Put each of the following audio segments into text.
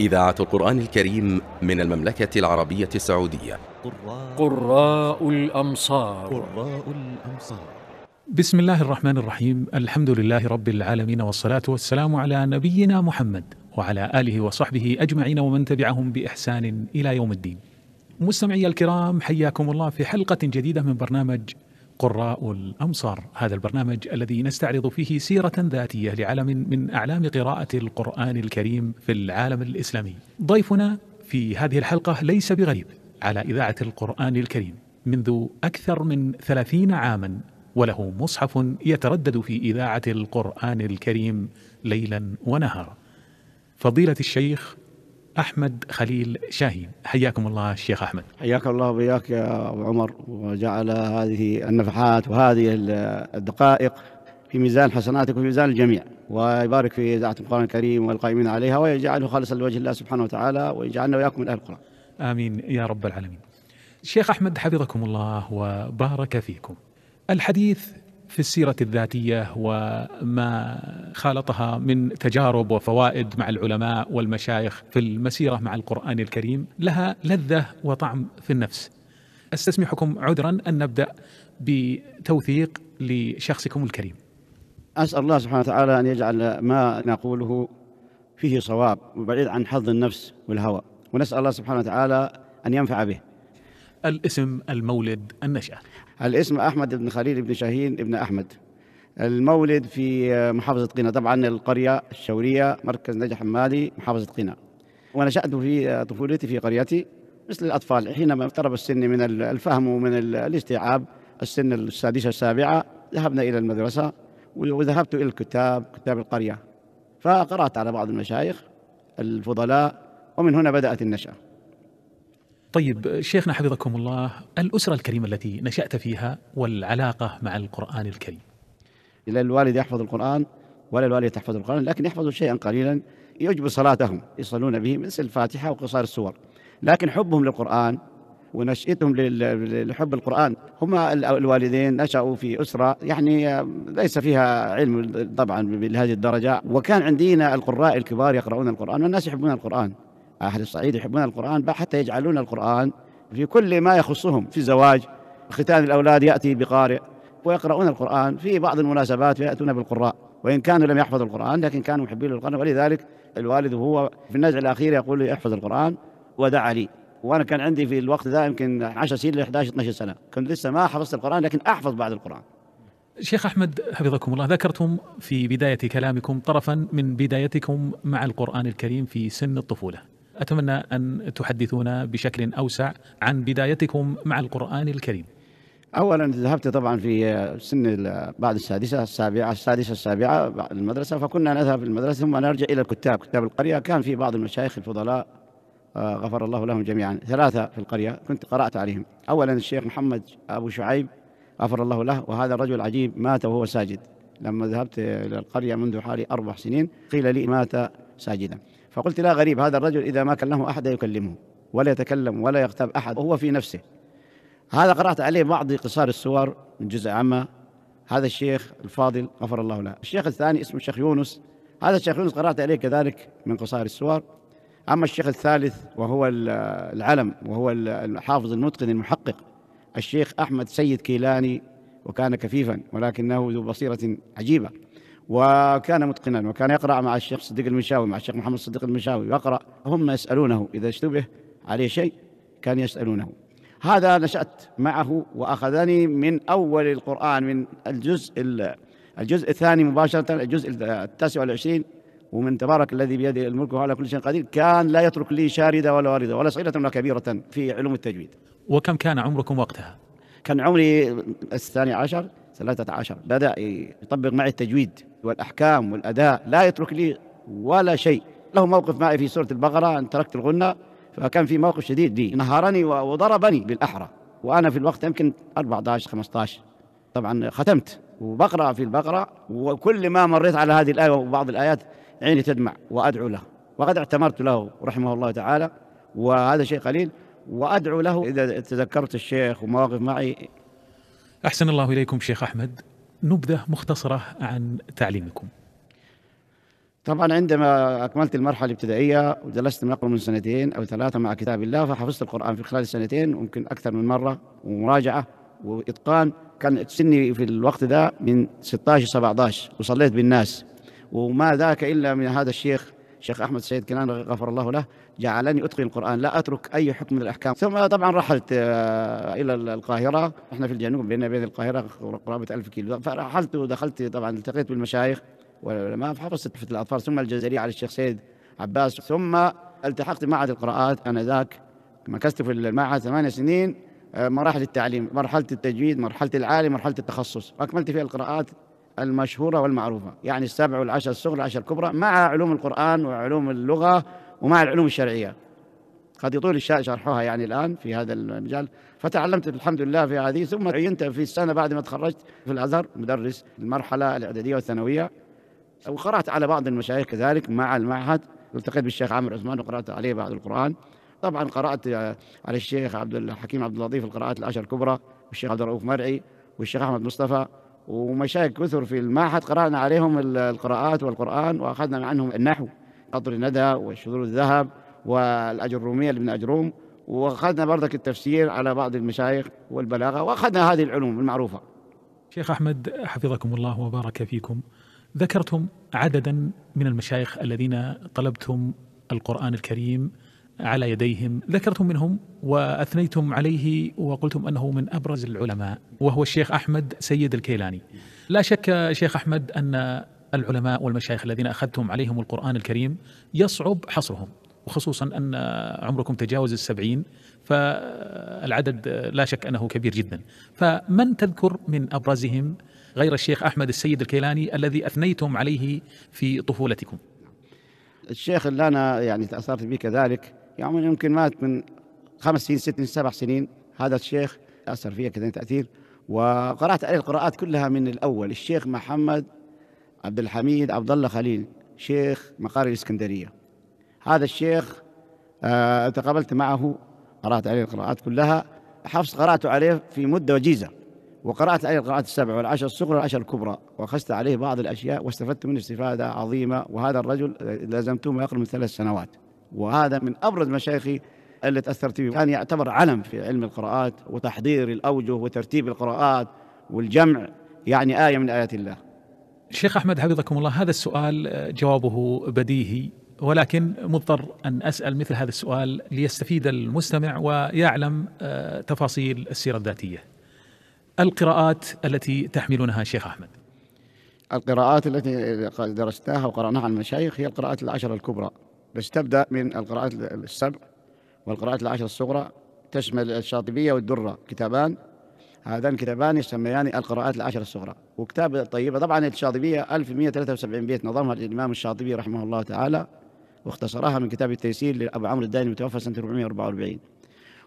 إذاعة القرآن الكريم من المملكة العربية السعودية قراء الأمصار قراء الأمصار بسم الله الرحمن الرحيم الحمد لله رب العالمين والصلاة والسلام على نبينا محمد وعلى آله وصحبه أجمعين ومن تبعهم بإحسان إلى يوم الدين مستمعي الكرام حياكم الله في حلقة جديدة من برنامج قراء الأمصار هذا البرنامج الذي نستعرض فيه سيرة ذاتية لعلم من أعلام قراءة القرآن الكريم في العالم الإسلامي ضيفنا في هذه الحلقة ليس بغريب على إذاعة القرآن الكريم منذ أكثر من ثلاثين عاما وله مصحف يتردد في إذاعة القرآن الكريم ليلا ونهارا فضيلة الشيخ أحمد خليل شاهين حياكم الله الشيخ أحمد حياك الله وإياك يا أبو عمر وجعل هذه النفحات وهذه الدقائق في ميزان حسناتك وفي ميزان الجميع ويبارك في إذاعة القرآن الكريم والقائمين عليها ويجعله خالصا لوجه الله سبحانه وتعالى ويجعلنا وإياكم من أهل القرآن آمين يا رب العالمين شيخ أحمد حفظكم الله وبارك فيكم الحديث في السيرة الذاتية وما خالطها من تجارب وفوائد مع العلماء والمشايخ في المسيرة مع القرآن الكريم لها لذة وطعم في النفس استسمحكم عذرا أن نبدأ بتوثيق لشخصكم الكريم أسأل الله سبحانه وتعالى أن يجعل ما نقوله فيه صواب وبعيد عن حظ النفس والهوى ونسأل الله سبحانه وتعالى أن ينفع به الاسم المولد النشأة الاسم أحمد بن خليل بن شاهين بن أحمد المولد في محافظة قنا طبعا القرية الشورية مركز نجح حمادي محافظة قنا ونشأت في طفولتي في قريتي مثل الأطفال حينما اقترب السن من الفهم ومن الاستيعاب السن السادسة السابعة ذهبنا إلى المدرسة وذهبت إلى الكتاب كتاب القرية فقرأت على بعض المشايخ الفضلاء ومن هنا بدأت النشأة طيب شيخنا حفظكم الله الأسرة الكريمة التي نشأت فيها والعلاقة مع القرآن الكريم لا الوالد يحفظ القرآن ولا الوالد يحفظ القرآن لكن يحفظ شيئا قليلا يجب صلاتهم يصلون به مثل الفاتحة وقصار السور لكن حبهم للقرآن ونشأتهم لحب القرآن هما الوالدين نشأوا في أسرة يعني ليس فيها علم طبعا بهذه الدرجة وكان عندنا القراء الكبار يقرؤون القرآن والناس يحبون القرآن أهل الصعيد يحبون القرآن حتى يجعلون القرآن في كل ما يخصهم في الزواج ختان الأولاد يأتي بقارئ ويقرؤون القرآن في بعض المناسبات يأتون بالقراء وإن كانوا لم يحفظوا القرآن لكن كانوا محبين للقرآن ولذلك الوالد وهو في النزع الأخير يقول لي احفظ القرآن ودعا لي وأنا كان عندي في الوقت ذا يمكن 10 سنين ل 11 12 سنة كنت لسه ما حفظت القرآن لكن أحفظ بعد القرآن شيخ أحمد حفظكم الله ذكرتم في بداية كلامكم طرفا من بدايتكم مع القرآن الكريم في سن الطفولة أتمنى أن تحدثونا بشكل أوسع عن بدايتكم مع القرآن الكريم اولا ذهبت طبعا في سن بعد السادسه السابعه السادسه السابعه المدرسه فكنا نذهب المدرسه ثم نرجع الى الكتاب كتاب القريه كان في بعض المشايخ الفضلاء آه، غفر الله لهم جميعا ثلاثه في القريه كنت قرات عليهم اولا الشيخ محمد ابو شعيب غفر الله له وهذا الرجل عجيب مات وهو ساجد لما ذهبت الى القريه منذ حوالي اربع سنين قيل لي مات ساجدا فقلت لا غريب هذا الرجل إذا ما كلمه أحد يكلمه ولا يتكلم ولا يغتاب أحد وهو في نفسه هذا قرأت عليه بعض قصار السور من جزء عما هذا الشيخ الفاضل غفر الله له الشيخ الثاني اسمه الشيخ يونس هذا الشيخ يونس قرأت عليه كذلك من قصار السور أما الشيخ الثالث وهو العلم وهو الحافظ المتقن المحقق الشيخ أحمد سيد كيلاني وكان كفيفا ولكنه ذو بصيرة عجيبة وكان متقنا وكان يقرأ مع الشيخ صديق المشاوي مع الشيخ محمد صديق المشاوي يقرأ هم يسألونه إذا اشتبه عليه شيء كان يسألونه هذا نشأت معه وأخذني من أول القرآن من الجزء الجزء الثاني مباشرة الجزء التاسع والعشرين ومن تبارك الذي بيده الملك وهو على كل شيء قدير كان لا يترك لي شاردة ولا واردة ولا صغيرة ولا كبيرة في علوم التجويد وكم كان عمركم وقتها؟ كان عمري الثاني عشر ثلاثة عشر بدأ يطبق معي التجويد والأحكام والأداء لا يترك لي ولا شيء له موقف معي في سورة البقرة أن تركت الغنة فكان في موقف شديد لي نهرني وضربني بالأحرى وأنا في الوقت يمكن 14 15 طبعا ختمت وبقرأ في البقرة وكل ما مريت على هذه الآية وبعض الآيات عيني تدمع وأدعو له وقد اعتمرت له رحمه الله تعالى وهذا شيء قليل وأدعو له إذا تذكرت الشيخ ومواقف معي أحسن الله إليكم شيخ أحمد نبذة مختصرة عن تعليمكم طبعا عندما أكملت المرحلة الابتدائية وجلست من أقل من سنتين أو ثلاثة مع كتاب الله فحفظت القرآن في خلال السنتين ويمكن أكثر من مرة ومراجعة وإتقان كان سني في الوقت ده من 16 17 وصليت بالناس وما ذاك إلا من هذا الشيخ الشيخ أحمد سيد كنان غفر الله له جعلني اتقن القرآن لا أترك أي حكم من الأحكام ثم طبعا رحلت آه، إلى القاهرة إحنا في الجنوب بين بين القاهرة قرابة ألف كيلو فرحلت ودخلت طبعا التقيت بالمشايخ والعلماء حفظت في الأطفال ثم الجزريه على الشيخ سيد عباس ثم التحقت بمعهد القراءات آنذاك مكثت في المعهد ثمان سنين آه، مراحل التعليم مرحلة التجويد مرحلة العالي مرحلة التخصص اكملت فيها القراءات المشهورة والمعروفة يعني السبع والعشر الصغرى والعشر الكبرى مع علوم القرآن وعلوم اللغة ومع العلوم الشرعية قد يطول شرحها يعني الآن في هذا المجال فتعلمت الحمد لله في هذه ثم عينت في السنة بعد ما تخرجت في الأزهر مدرس المرحلة الإعدادية والثانوية وقرأت على بعض المشايخ كذلك مع المعهد التقيت بالشيخ عامر عثمان وقرأت عليه بعض القرآن طبعا قرأت على الشيخ عبد الحكيم عبد اللطيف القراءات العشر الكبرى والشيخ عبد الرؤوف مرعي والشيخ أحمد مصطفى ومشايخ كثر في المعهد قرأنا عليهم القراءات والقرآن وأخذنا عنهم النحو قطر الندى والشذور الذهب والأجرومية لابن أجروم وأخذنا برضك التفسير على بعض المشايخ والبلاغة وأخذنا هذه العلوم المعروفة شيخ أحمد حفظكم الله وبارك فيكم ذكرتم عددا من المشايخ الذين طلبتم القرآن الكريم على يديهم ذكرتم منهم وأثنيتم عليه وقلتم أنه من أبرز العلماء وهو الشيخ أحمد سيد الكيلاني لا شك شيخ أحمد أن العلماء والمشايخ الذين أخذتم عليهم القرآن الكريم يصعب حصرهم وخصوصا أن عمركم تجاوز السبعين فالعدد لا شك أنه كبير جدا فمن تذكر من أبرزهم غير الشيخ أحمد السيد الكيلاني الذي أثنيتم عليه في طفولتكم الشيخ اللي أنا يعني تأثرت به كذلك يعني يمكن مات من خمس سنين ست سبع سنين هذا الشيخ أثر فيها كذا تأثير وقرأت عليه القراءات كلها من الأول الشيخ محمد عبد الحميد عبد الله خليل شيخ مقار الإسكندرية هذا الشيخ آه تقابلت معه قرأت عليه القراءات كلها حفص قرأت عليه في مدة وجيزة وقرأت عليه القراءات السبع والعشر الصغرى والعشر الكبرى وأخذت عليه بعض الأشياء واستفدت منه استفادة عظيمة وهذا الرجل آه، لازمته ما يقرب من ثلاث سنوات وهذا من أبرز مشايخي اللي تأثرت به كان يعتبر علم في علم القراءات وتحضير الأوجه وترتيب القراءات والجمع يعني آية من آيات الله شيخ أحمد حفظكم الله هذا السؤال آه، جوابه بديهي ولكن مضطر أن أسأل مثل هذا السؤال ليستفيد المستمع ويعلم آه، تفاصيل السيرة الذاتية القراءات التي تحملونها شيخ أحمد القراءات التي درستها وقرأناها عن المشايخ هي القراءات العشر الكبرى بس تبدأ من القراءات السبع والقراءات العشر الصغرى تشمل الشاطبية والدرة كتابان هذان كتابان يسميان القراءات العشر الصغرى وكتاب طيبة طبعا الشاطبية 1173 بيت نظمها الإمام الشاطبي رحمه الله تعالى واختصرها من كتاب التيسير لأبو عمرو الداني المتوفى سنة 444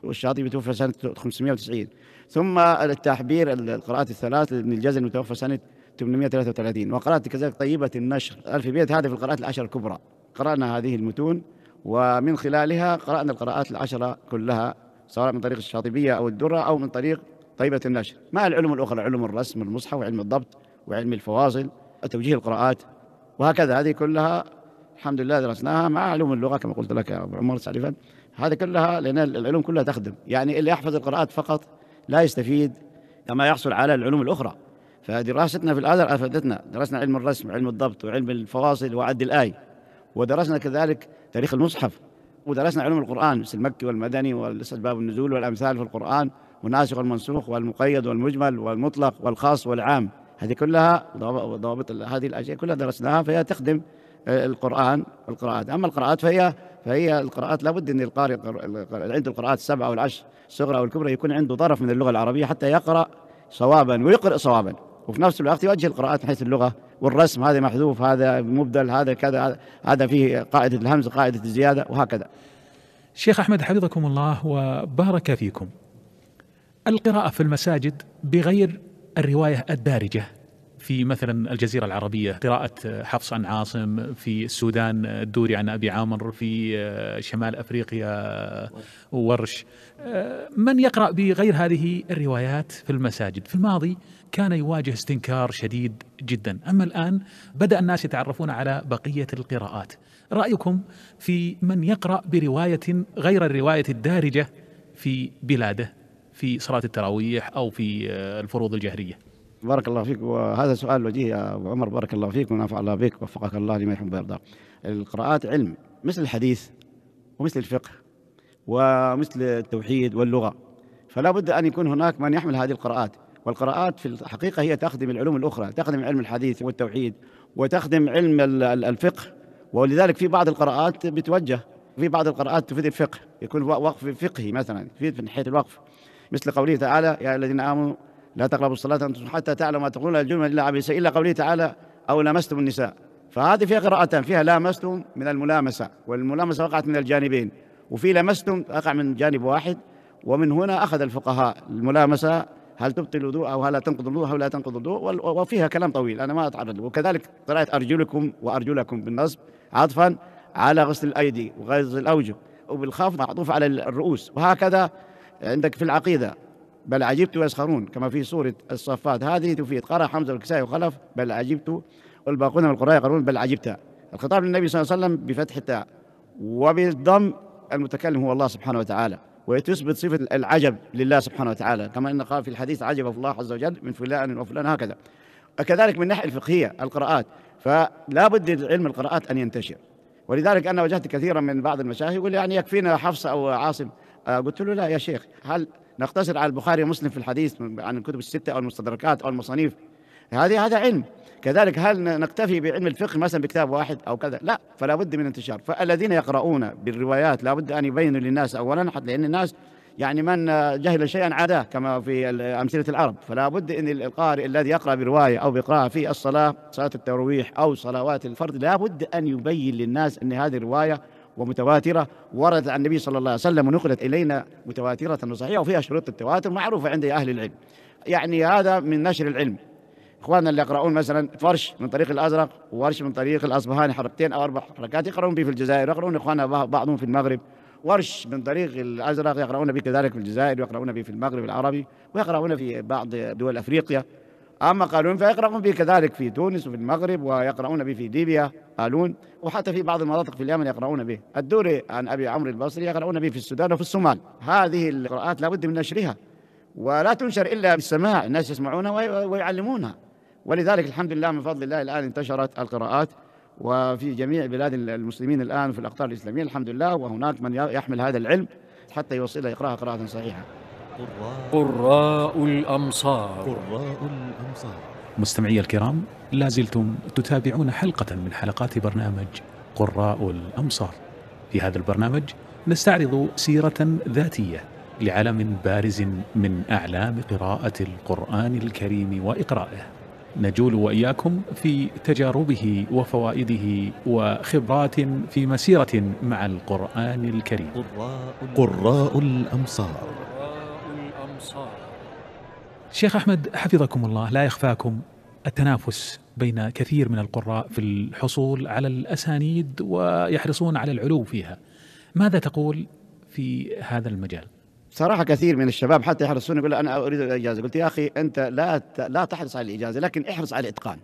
والشاطبي توفى سنة 590 ثم التحبير القراءات الثلاث لابن الجزري المتوفى سنة 833 وقرأت كذلك طيبة النشر 1000 بيت هذه في القراءات العشر الكبرى قرأنا هذه المتون ومن خلالها قرأنا القراءات العشرة كلها سواء من طريق الشاطبية أو الدرة أو من طريق طيبة النشر مع العلوم الأخرى علوم الرسم المصحف وعلم الضبط وعلم الفواصل وتوجيه القراءات وهكذا هذه كلها الحمد لله درسناها مع علوم اللغة كما قلت لك يا أبو عمر تعريفا هذه كلها لأن العلوم كلها تخدم يعني اللي يحفظ القراءات فقط لا يستفيد كما يحصل على العلوم الأخرى فدراستنا في الأذر أفادتنا درسنا علم الرسم وعلم الضبط وعلم الفواصل وعد الآي ودرسنا كذلك تاريخ المصحف ودرسنا علوم القرآن مثل المكي والمدني والأسباب النزول والأمثال في القرآن والناسخ والمنسوخ والمقيد والمجمل والمطلق والخاص والعام هذه كلها ضوابط هذه الأشياء كلها درسناها فهي تخدم آه، القرآن القراءات أما القراءات فهي فهي القراءات لابد أن القارئ عنده القراءات السبعة والعشر الصغرى أو الكبرى يكون عنده طرف من اللغة العربية حتى يقرأ صوابا ويقرأ صوابا وفي نفس الوقت يوجه القراءات من حيث اللغه والرسم هذا محذوف هذا مبدل هذا كذا هذا فيه قاعده الهمز قاعده الزياده وهكذا. شيخ احمد حفظكم الله وبارك فيكم. القراءه في المساجد بغير الروايه الدارجه في مثلا الجزيرة العربية قراءة آه، حفص عن عاصم في السودان آه، الدوري عن أبي عامر في آه، شمال أفريقيا ورش من يقرأ بغير هذه الروايات في المساجد في الماضي كان يواجه استنكار شديد جدا أما الآن بدأ الناس يتعرفون على بقية القراءات رأيكم في من يقرأ برواية غير الرواية الدارجة في بلاده في صلاة التراويح أو في الفروض الجهرية بارك الله فيك وهذا سؤال وجيه يا ابو عمر بارك الله فيك ونفع الله بك وفقك الله لما يحب ويرضى القراءات علم مثل الحديث ومثل الفقه ومثل التوحيد واللغه فلا بد ان يكون هناك من يحمل هذه القراءات والقراءات في الحقيقه هي تخدم العلوم الاخرى تخدم علم الحديث والتوحيد وتخدم علم الفقه ولذلك في بعض القراءات بتوجه في بعض القراءات تفيد الفقه يكون وقف فقهي مثلا يفيد من حيث الوقف مثل قوله تعالى يا الذين امنوا لا تقربوا الصلاة حتى تعلموا ما تقولون الجملة إلا عبيسة إلا قوله تعالى أو لمستم النساء فهذه فيها قراءتان فيها لامستم من الملامسة والملامسة وقعت من الجانبين وفي لمستم وقع من جانب واحد ومن هنا أخذ الفقهاء الملامسة هل تبطل الوضوء أو هل تنقض الوضوء أو لا تنقض الوضوء وفيها كلام طويل أنا ما أتعرض له وكذلك قراءة أرجلكم وأرجلكم بالنصب عطفا على غسل الأيدي وغسل الأوجه وبالخاف معطوف على الرؤوس وهكذا عندك في العقيدة بل عجبت ويسخرون كما في سورة الصفات هذه تفيد قرأ حمزة والكسائي وخلف بل عجبت والباقون من القراء يقرون بل عجبت الخطاب للنبي صلى الله عليه وسلم بفتح التاء وبالضم المتكلم هو الله سبحانه وتعالى وتثبت صفة العجب لله سبحانه وتعالى كما إن قال في الحديث عجب الله عز وجل من فلان وفلان هكذا وكذلك من الناحية الفقهية القراءات فلا بد علم القراءات أن ينتشر ولذلك أنا واجهت كثيرا من بعض المشاهد يقول يعني يكفينا حفص أو عاصم قلت له لا يا شيخ هل نقتصر على البخاري ومسلم في الحديث عن الكتب الستة أو المستدركات أو المصانيف هذه هذا علم كذلك هل نكتفي بعلم الفقه مثلا بكتاب واحد أو كذا لا فلا بد من انتشار فالذين يقرؤون بالروايات لا بد أن يبينوا للناس أولا حتى لأن الناس يعني من جهل شيئا عاداه كما في أمثلة العرب فلا بد أن القارئ الذي يقرأ برواية أو بقراءة في الصلاة صلاة الترويح أو صلوات الفرد لا بد أن يبين للناس أن هذه الرواية ومتواترة وردت عن النبي صلى الله عليه وسلم ونقلت إلينا متواترة وصحيحة وفيها شروط التواتر معروفة عند أهل العلم يعني هذا من نشر العلم إخواننا اللي يقرؤون مثلا فرش من طريق الأزرق وورش من طريق الأصبهاني حركتين أو أربع حركات يقرؤون به في الجزائر يقرؤون إخواننا بعضهم في المغرب ورش من طريق الأزرق يقرؤون به كذلك في الجزائر ويقرؤون به في المغرب العربي ويقرؤون في بعض دول أفريقيا أما قالون فيقرؤون به كذلك في تونس وفي المغرب ويقرؤون به في ليبيا قالون وحتى في بعض المناطق في اليمن يقرؤون به الدوري عن أبي عمرو البصري يقرؤون به في السودان وفي الصومال هذه القراءات لابد من نشرها ولا تنشر إلا بالسماع الناس يسمعونها ويعلمونها ولذلك الحمد لله من فضل الله الآن انتشرت القراءات وفي جميع بلاد المسلمين الآن في الأقطار الإسلامية الحمد لله وهناك من يحمل هذا العلم حتى يوصل يقرأها قراءة صحيحة قراء قراء الأمصار قراء الأمصار مستمعي الكرام لا زلتم تتابعون حلقة من حلقات برنامج قراء الأمصار في هذا البرنامج نستعرض سيرة ذاتية لعلم بارز من أعلام قراءة القرآن الكريم وإقرائه نجول واياكم في تجاربه وفوائده وخبرات في مسيره مع القران الكريم قراء, قراء الامصار شيخ أحمد حفظكم الله لا يخفاكم التنافس بين كثير من القراء في الحصول على الأسانيد ويحرصون على العلو فيها ماذا تقول في هذا المجال؟ صراحة كثير من الشباب حتى يحرصون يقول أنا أريد الإجازة قلت يا أخي أنت لا لا تحرص على الإجازة لكن احرص على الإتقان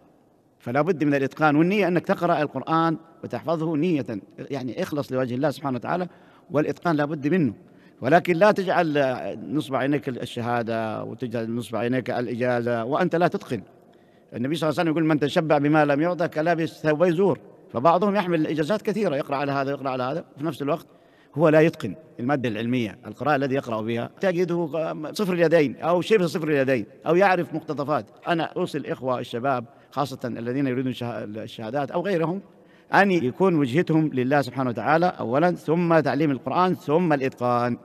فلا بد من الإتقان والنية أنك تقرأ القرآن وتحفظه نية يعني اخلص لوجه الله سبحانه وتعالى والإتقان لا بد منه ولكن لا تجعل نصب عينيك الشهاده وتجعل نصب عينيك الاجازه وانت لا تتقن النبي صلى الله عليه وسلم يقول من تشبع بما لم يعطى كلابس ثوب يزور فبعضهم يحمل الاجازات كثيره يقرا على هذا يقرا على هذا وفي نفس الوقت هو لا يتقن المادة العلمية القراءة الذي يقرأ بها تجده صفر اليدين أو شبه صفر اليدين أو يعرف مقتطفات أنا أوصي الإخوة الشباب خاصة الذين يريدون الشهادات أو غيرهم أن يكون وجهتهم لله سبحانه وتعالى أولا ثم تعليم القرآن ثم الإتقان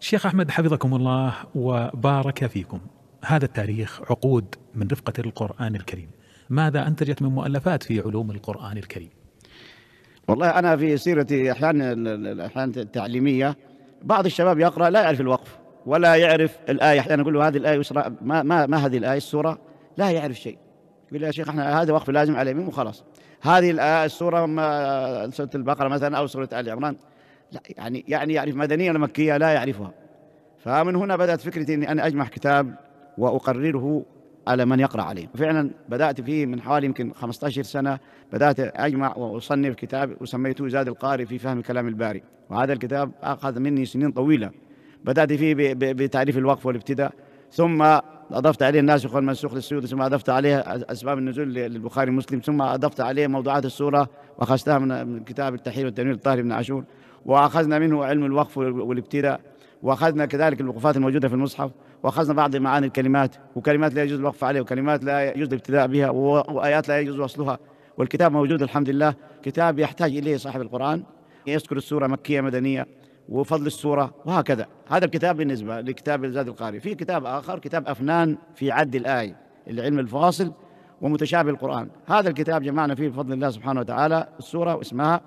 شيخ أحمد حفظكم الله وبارك فيكم هذا التاريخ عقود من رفقة القرآن الكريم ماذا أنتجت من مؤلفات في علوم القرآن الكريم والله أنا في سيرتي أحيانا احيانا التعليمية بعض الشباب يقرأ لا يعرف الوقف ولا يعرف الآية أحيانا أقول له هذه الآية وسرع ما, ما, ما هذه الآية السورة لا يعرف شيء يقول يا شيخ احنا هذا وقف لازم على يمين وخلاص هذه الايه السورة سورة البقرة مثلا أو سورة آل عمران لا يعني يعني يعرف مدنية مكية لا يعرفها فمن هنا بدأت فكرتي أني أنا أجمع كتاب وأقرره على من يقرأ عليه فعلا بدأت فيه من حوالي يمكن 15 سنة بدأت أجمع وأصنف كتاب وسميته زاد القارئ في فهم كلام الباري وهذا الكتاب أخذ مني سنين طويلة بدأت فيه بتعريف الوقف والابتداء ثم أضفت عليه الناسخ والمنسوخ للسيوطي ثم أضفت عليه أسباب النزول للبخاري ومسلم ثم أضفت عليه موضوعات السورة وأخذتها من كتاب التحرير والتنوير للطاهر بن عاشور وأخذنا منه علم الوقف والابتداء وأخذنا كذلك الوقفات الموجودة في المصحف وأخذنا بعض معاني الكلمات وكلمات لا يجوز الوقف عليها وكلمات لا يجوز الابتداء بها وآيات لا يجوز وصلها والكتاب موجود الحمد لله كتاب يحتاج إليه صاحب القرآن يذكر السورة مكية مدنية وفضل السورة وهكذا هذا الكتاب بالنسبة لكتاب الزاد القاري في كتاب آخر كتاب أفنان في عد الآية العلم الفاصل ومتشابه القرآن هذا الكتاب جمعنا فيه بفضل الله سبحانه وتعالى السورة واسمها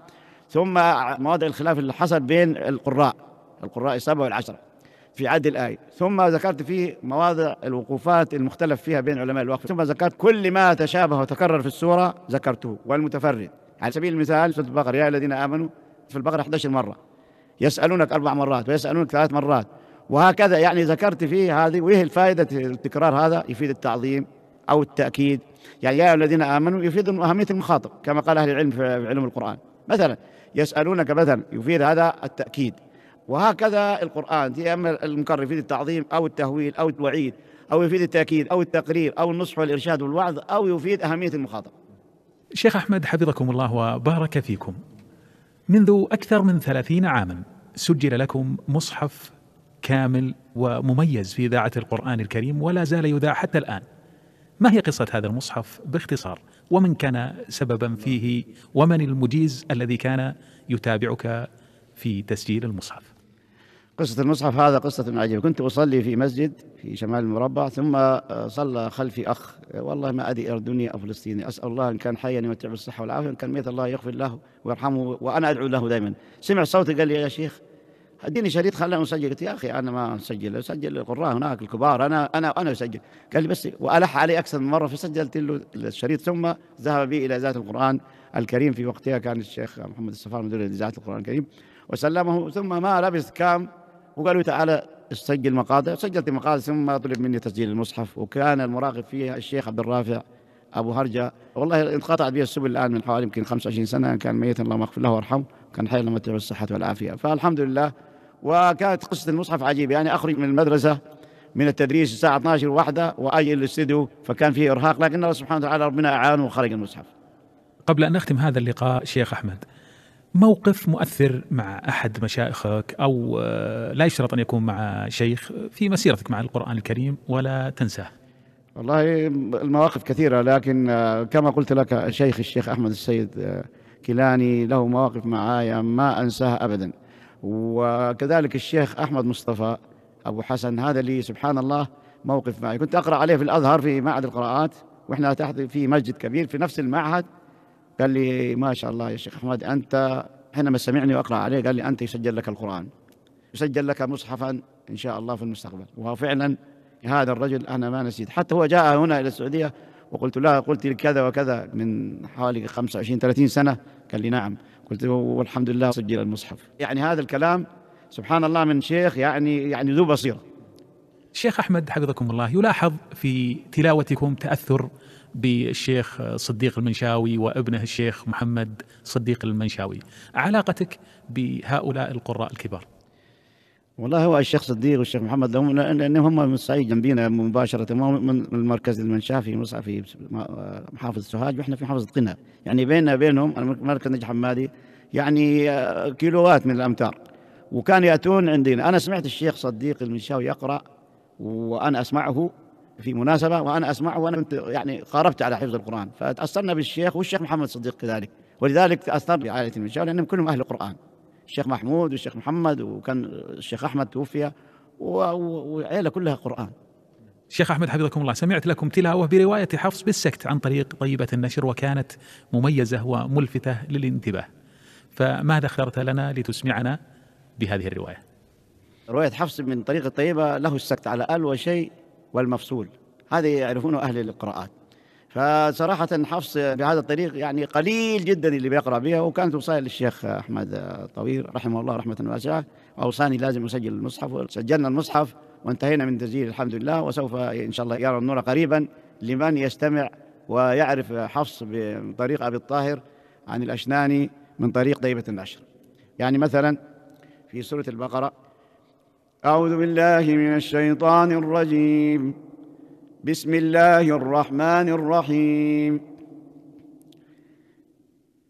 ثم مواضع الخلاف اللي حصل بين القراء القراء السبعة والعشرة في عد الآية ثم ذكرت فيه مواضع الوقوفات المختلف فيها بين علماء الوقف ثم ذكرت كل ما تشابه وتكرر في السورة ذكرته والمتفرد على سبيل المثال سورة البقرة يا الذين آمنوا في البقرة 11 مرة يسألونك أربع مرات ويسألونك ثلاث مرات وهكذا يعني ذكرت فيه هذه وإيه الفائدة التكرار هذا يفيد التعظيم أو التأكيد يعني يا الذين آمنوا يفيد أهمية المخاطب كما قال أهل العلم في علوم القرآن مثلا يسألونك مثلا يفيد هذا التأكيد وهكذا القرآن يا أما المكرر يفيد التعظيم أو التهويل أو الوعيد أو يفيد التأكيد أو التقرير أو النصح والإرشاد والوعظ أو يفيد أهمية المخاطبة شيخ أحمد حفظكم الله وبارك فيكم منذ أكثر من ثلاثين عاما سجل لكم مصحف كامل ومميز في إذاعة القرآن الكريم ولا زال يذاع حتى الآن ما هي قصة هذا المصحف باختصار ومن كان سببا فيه ومن المجيز الذي كان يتابعك في تسجيل المصحف قصة المصحف هذا قصة عجيبة كنت أصلي في مسجد في شمال المربع ثم آه، صلى خلفي أخ والله ما أدري أردني أو فلسطيني أسأل الله إن كان حيا يمتع بالصحة والعافية وإن كان ميت الله يغفر له ويرحمه وأنا أدعو له دائما سمع صوتي قال لي يا شيخ اديني شريط خلينا نسجل قلت يا اخي انا ما اسجل اسجل القراء هناك الكبار انا انا انا اسجل قال لي بس والح علي اكثر من مره فسجلت له الشريط ثم ذهب بي الى اذاعه القران الكريم في وقتها كان الشيخ محمد السفار مدير اذاعه القران الكريم وسلمه ثم ما لبث كام وقال له تعالى سجل مقاطع سجلت مقاطع ثم طلب مني تسجيل المصحف وكان المراقب فيها الشيخ عبد الرافع ابو هرجه والله انقطعت به السبل الان من حوالي يمكن 25 سنه كان ميتا اللهم اغفر له وارحمه كان حي لما تعب الصحه والعافيه فالحمد لله وكانت قصة المصحف عجيبة يعني أخرج من المدرسة من التدريس الساعة 12 واحدة وأجي الاستديو فكان فيه إرهاق لكن الله سبحانه وتعالى ربنا أعانه وخرج المصحف قبل أن نختم هذا اللقاء شيخ أحمد موقف مؤثر مع أحد مشايخك أو آه، لا يشترط أن يكون مع شيخ في مسيرتك مع القرآن الكريم ولا تنساه والله المواقف كثيرة لكن آه، كما قلت لك شيخ الشيخ أحمد السيد آه، كيلاني له مواقف معايا ما أنساها أبدا وكذلك الشيخ أحمد مصطفى أبو حسن هذا اللي سبحان الله موقف معي كنت أقرأ عليه في الأزهر في معهد القراءات وإحنا تحت في مسجد كبير في نفس المعهد قال لي ما شاء الله يا شيخ أحمد أنت حينما سمعني وأقرأ عليه قال لي أنت يسجل لك القرآن يسجل لك مصحفا إن شاء الله في المستقبل وهو فعلا هذا الرجل أنا ما نسيت حتى هو جاء هنا إلى السعودية وقلت له قلت كذا وكذا من حوالي 25 30 سنة قال لي نعم قلت والحمد لله سجل المصحف يعني هذا الكلام سبحان الله من شيخ يعني يعني ذو بصيره الشيخ احمد حفظكم الله يلاحظ في تلاوتكم تاثر بالشيخ صديق المنشاوي وابنه الشيخ محمد صديق المنشاوي علاقتك بهؤلاء القراء الكبار والله هو الشيخ صديق والشيخ محمد لهم لانهم هم من الصعيد جنبينا مباشره من المركز المنشافي في محافظه سوهاج واحنا في محافظه قنا يعني بيننا بينهم مركز نجح حمادي يعني آه، كيلوات من الامتار وكان ياتون عندنا انا سمعت الشيخ صديق المنشاوي يقرا وانا اسمعه في مناسبه وانا اسمعه وانا كنت يعني قاربت على حفظ القران فتاثرنا بالشيخ والشيخ محمد صديق كذلك ولذلك تاثرت بعائله المنشاوي لانهم كلهم اهل قران الشيخ محمود والشيخ محمد وكان الشيخ احمد توفي وعيله كلها قران شيخ احمد حفظكم الله سمعت لكم تلاوه بروايه حفص بالسكت عن طريق طيبه النشر وكانت مميزه وملفته للانتباه فماذا اخترت لنا لتسمعنا بهذه الروايه روايه حفص من طريق طيبه له السكت على ال وشيء والمفصول هذه يعرفونه اهل القراءات فصراحة حفص بهذا الطريق يعني قليل جدا اللي بيقرأ بها وكانت وصايا للشيخ أحمد طويل رحمه الله رحمة واسعة أوصاني لازم أسجل المصحف وسجلنا المصحف وانتهينا من تسجيل الحمد لله وسوف إن شاء الله يرى النور قريبا لمن يستمع ويعرف حفص بطريق أبي الطاهر عن الأشناني من طريق طيبة النشر يعني مثلا في سورة البقرة أعوذ بالله من الشيطان الرجيم بسم الله الرحمن الرحيم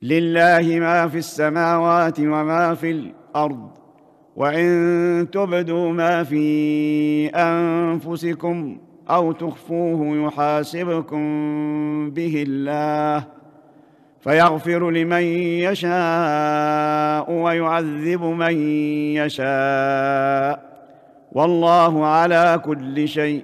لله ما في السماوات وما في الارض وان تبدوا ما في انفسكم او تخفوه يحاسبكم به الله فيغفر لمن يشاء ويعذب من يشاء والله على كل شيء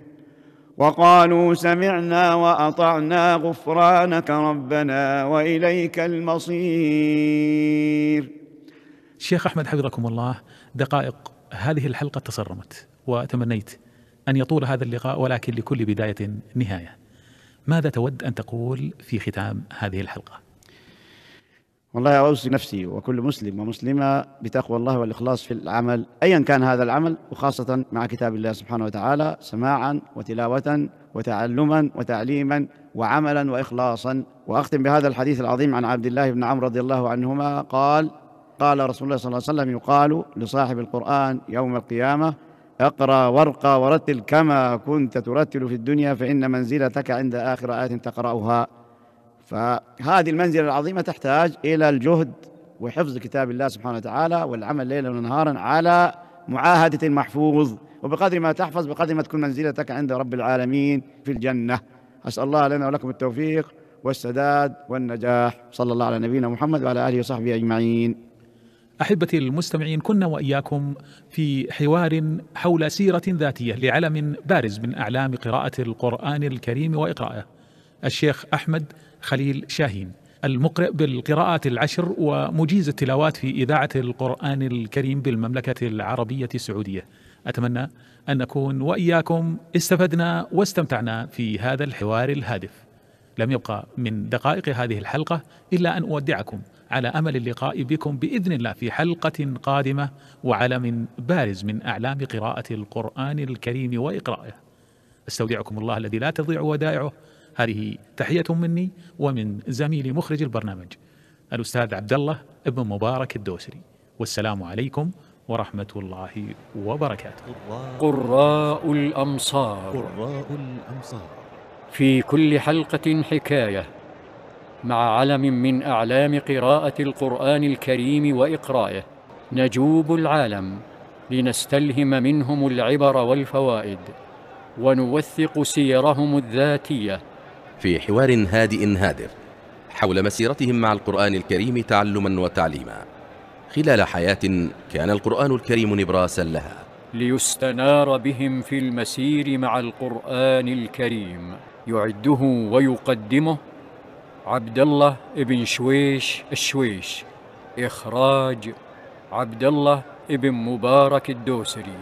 وقالوا سمعنا واطعنا غفرانك ربنا واليك المصير. شيخ احمد حفظكم الله دقائق هذه الحلقه تصرمت وتمنيت ان يطول هذا اللقاء ولكن لكل بدايه نهايه. ماذا تود ان تقول في ختام هذه الحلقه؟ والله أوصي نفسي وكل مسلم ومسلمة بتقوى الله والإخلاص في العمل أيا كان هذا العمل وخاصة مع كتاب الله سبحانه وتعالى سماعا وتلاوة وتعلما وتعليما وعملا وإخلاصا وأختم بهذا الحديث العظيم عن عبد الله بن عمرو رضي الله عنهما قال قال رسول الله صلى الله عليه وسلم يقال لصاحب القرآن يوم القيامة اقرأ وارقى ورتل كما كنت ترتل في الدنيا فإن منزلتك عند آخر آية تقرأها فهذه المنزلة العظيمة تحتاج إلى الجهد وحفظ كتاب الله سبحانه وتعالى والعمل ليلا ونهارا على معاهدة المحفوظ وبقدر ما تحفظ بقدر ما تكون منزلتك عند رب العالمين في الجنة أسأل الله لنا ولكم التوفيق والسداد والنجاح صلى الله على نبينا محمد وعلى آله وصحبه أجمعين احبتي المستمعين كنا واياكم في حوار حول سيره ذاتيه لعلم بارز من اعلام قراءه القران الكريم واقرائه الشيخ احمد خليل شاهين المقرئ بالقراءات العشر ومجيز التلاوات في إذاعة القرآن الكريم بالمملكة العربية السعودية أتمنى أن نكون وإياكم استفدنا واستمتعنا في هذا الحوار الهادف لم يبقى من دقائق هذه الحلقة إلا أن أودعكم على أمل اللقاء بكم بإذن الله في حلقة قادمة وعلم بارز من أعلام قراءة القرآن الكريم وإقرائه استودعكم الله الذي لا تضيع ودائعه هذه تحية مني ومن زميلي مخرج البرنامج الأستاذ عبد الله ابن مبارك الدوسري والسلام عليكم ورحمة الله وبركاته قراء الأمصار قراء الأمصار في كل حلقة حكاية مع علم من أعلام قراءة القرآن الكريم وإقرائه نجوب العالم لنستلهم منهم العبر والفوائد ونوثق سيرهم الذاتيه في حوار هادئ هادف حول مسيرتهم مع القرآن الكريم تعلما وتعليما خلال حياة كان القرآن الكريم نبراسا لها ليستنار بهم في المسير مع القرآن الكريم يعده ويقدمه عبد الله ابن شويش الشويش إخراج عبد الله ابن مبارك الدوسري